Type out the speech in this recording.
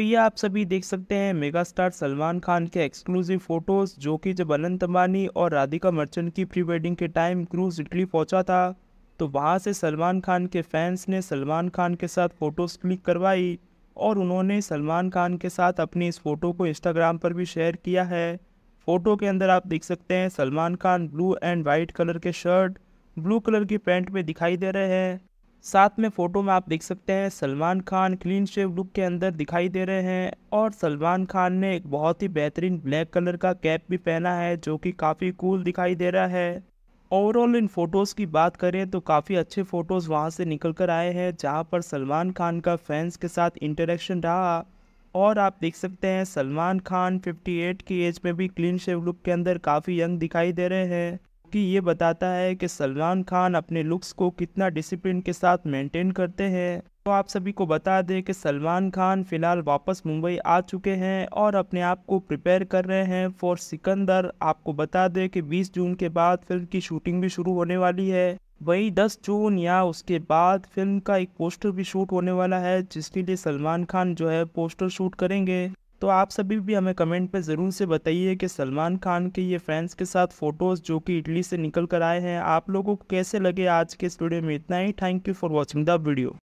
तो ये आप सभी देख सकते हैं मेगा स्टार सलमान खान के एक्सक्लूसिव फोटोज जो कि जब अनंत अंबानी और राधिका मर्चेंट की प्री वेडिंग के टाइम क्रूज इटली पहुंचा था तो वहां से सलमान खान के फैंस ने सलमान खान के साथ फ़ोटोज़ क्लिक करवाई और उन्होंने सलमान खान के साथ अपनी इस फ़ोटो को इंस्टाग्राम पर भी शेयर किया है फ़ोटो के अंदर आप देख सकते हैं Salman Khan blue and white colour के शर्ट ब्लू कलर की पैंट में दिखाई दे रहे हैं साथ में फ़ोटो में आप देख सकते हैं Salman Khan clean shave look के अंदर दिखाई दे रहे हैं और सलमान खान ने एक बहुत ही बेहतरीन ब्लैक कलर का कैप भी पहना है जो कि काफ़ी कूल दिखाई दे रहा है ओवरऑल इन फ़ोटोज़ की बात करें तो काफ़ी अच्छे फ़ोटोज़ वहाँ से निकल कर आए हैं जहाँ पर सलमान खान का फैंस के साथ इंटरेक्शन रहा और आप देख सकते हैं सलमान खान 58 की एज में भी क्लीन शेव लुक के अंदर काफ़ी यंग दिखाई दे रहे हैं कि ये बताता है कि सलमान खान अपने लुक्स को कितना डिसिप्लिन के साथ मेंटेन करते हैं तो आप सभी को बता दें कि सलमान खान फ़िलहाल वापस मुंबई आ चुके हैं और अपने आप को प्रिपेयर कर रहे हैं फॉर सिकंदर आपको बता दें कि 20 जून के बाद फिल्म की शूटिंग भी शुरू होने वाली है वही 10 जून या उसके बाद फिल्म का एक पोस्टर भी शूट होने वाला है जिसके लिए सलमान खान जो है पोस्टर शूट करेंगे तो आप सभी भी हमें कमेंट पे ज़रूर से बताइए कि सलमान खान के ये फ्रेंड्स के साथ फ़ोटोज़ जो कि इटली से निकल कर आए हैं आप लोगों को कैसे लगे आज के स्टूडियो में इतना ही thank you for watching the video